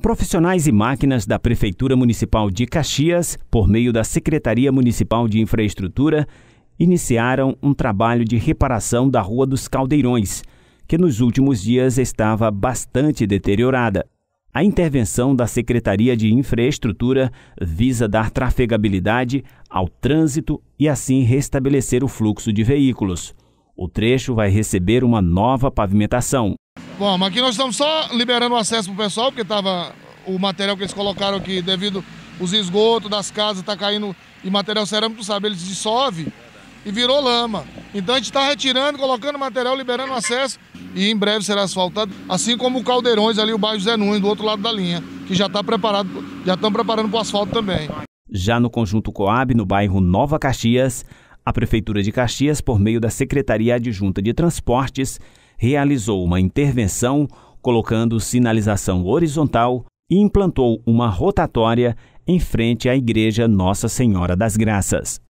Profissionais e máquinas da Prefeitura Municipal de Caxias, por meio da Secretaria Municipal de Infraestrutura, iniciaram um trabalho de reparação da Rua dos Caldeirões, que nos últimos dias estava bastante deteriorada. A intervenção da Secretaria de Infraestrutura visa dar trafegabilidade ao trânsito e assim restabelecer o fluxo de veículos. O trecho vai receber uma nova pavimentação. Bom, mas aqui nós estamos só liberando o acesso pro pessoal, porque tava o material que eles colocaram aqui devido os esgotos das casas, tá caindo e material cerâmico, tu sabe, ele dissolve e virou lama. Então a gente está retirando, colocando material, liberando acesso e em breve será asfaltado, assim como o Caldeirões ali, o bairro Zé Nunes, do outro lado da linha, que já está preparado, já estão preparando para o asfalto também. Já no conjunto Coab, no bairro Nova Caxias, a Prefeitura de Caxias, por meio da Secretaria Adjunta de Transportes, realizou uma intervenção colocando sinalização horizontal e implantou uma rotatória em frente à Igreja Nossa Senhora das Graças.